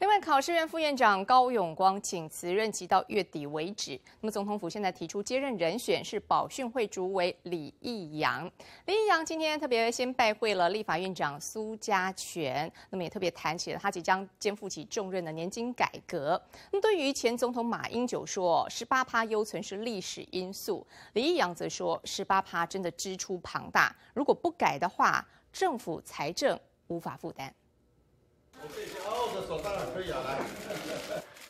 另外，考试院副院长高永光请辞任期到月底为止。那么，总统府现在提出接任人选是保训会主委李义阳。李义阳今天特别先拜会了立法院长苏家全，那么也特别谈起了他即将肩负起重任的年金改革。那么，对于前总统马英九说十八趴优存是历史因素，李义阳则说十八趴真的支出庞大，如果不改的话，政府财政无法负担。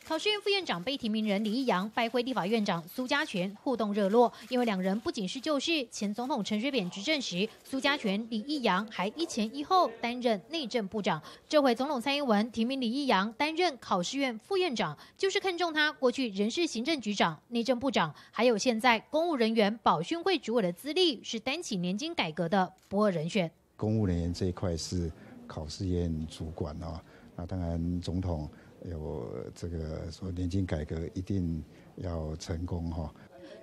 考试院副院长被提名人李益阳、拜会立法院长苏家全，互动热络，因为两人不仅是旧识，前总统陈水扁执政时，苏家全、李益阳还一前一后担任内政部长。这回总统蔡英文提名李益阳担任考试院副院长，就是看中他过去人事行政局长、内政部长，还有现在公务人员保训会主委的资历，是担起年金改革的不二人选。公务人员这一块是考试院主管啊。那当然，总统有这个说年金改革一定要成功哈。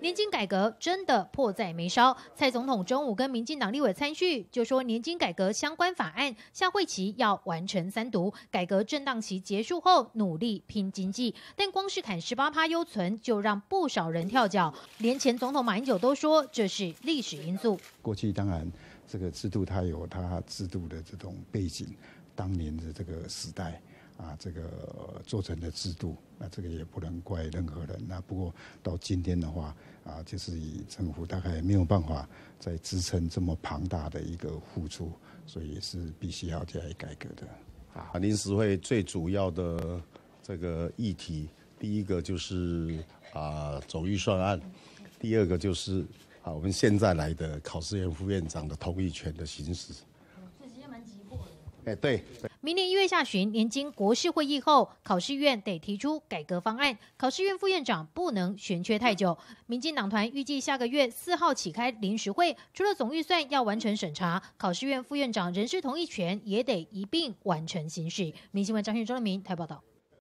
年金改革真的迫在眉梢。蔡总统中午跟民进党立委参叙，就说年金改革相关法案下会期要完成三读。改革震荡期结束后，努力拼经济。但光是砍十八趴优存，就让不少人跳脚。连前总统马英九都说，这是历史因素。过去当然这个制度它有它制度的这种背景。当年的这个时代啊，这个做成的制度，那这个也不能怪任何人。那不过到今天的话啊，就是以政府大概没有办法再支撑这么庞大的一个付出，所以是必须要加以改革的。啊，临时会最主要的这个议题，第一个就是啊总预算案，第二个就是啊我们现在来的考试院副院长的同意权的行使。哎，对。明年一月下旬，年经国事会议后，考试院得提出改革方案。考试院副院长不能悬缺太久。民进党团预计下个月四号起开临时会，除了总预算要完成审查，考试院副院长人事同意权也得一并完成行事。民新闻张信忠、明台报道。